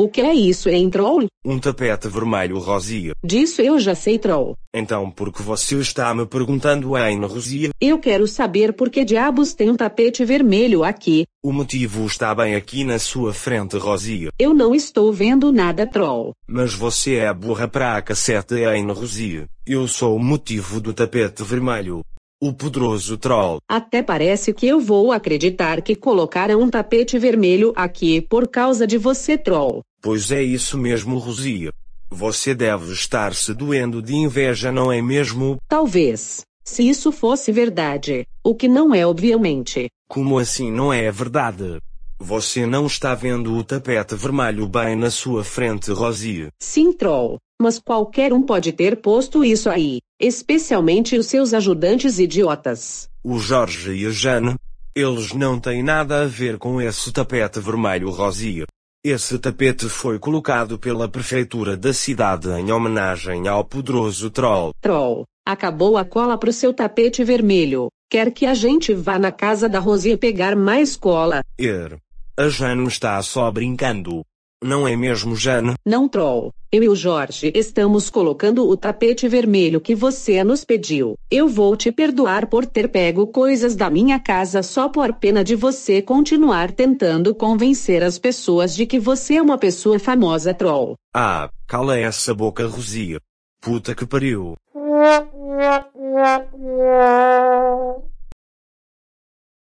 O que é isso hein, troll? Um tapete vermelho rosia. Disso eu já sei troll. Então por que você está me perguntando hein, rosia? Eu quero saber por que diabos tem um tapete vermelho aqui. O motivo está bem aqui na sua frente rosia. Eu não estou vendo nada troll. Mas você é burra para cacete, hein, rosia. Eu sou o motivo do tapete vermelho. O poderoso troll. Até parece que eu vou acreditar que colocaram um tapete vermelho aqui por causa de você, troll. Pois é isso mesmo, Rosia. Você deve estar se doendo de inveja, não é mesmo? Talvez. Se isso fosse verdade, o que não é, obviamente. Como assim não é verdade? Você não está vendo o tapete vermelho bem na sua frente, Rosie? Sim, Troll. Mas qualquer um pode ter posto isso aí, especialmente os seus ajudantes idiotas. O Jorge e a Jane? Eles não têm nada a ver com esse tapete vermelho, Rosie. Esse tapete foi colocado pela prefeitura da cidade em homenagem ao poderoso Troll. Troll, acabou a cola pro seu tapete vermelho. Quer que a gente vá na casa da Rosie pegar mais cola? Er. A Jane está só brincando. Não é mesmo, Jana? Não, Troll. Eu e o Jorge estamos colocando o tapete vermelho que você nos pediu. Eu vou te perdoar por ter pego coisas da minha casa só por pena de você continuar tentando convencer as pessoas de que você é uma pessoa famosa, Troll. Ah, cala essa boca, Rosia. Puta que pariu.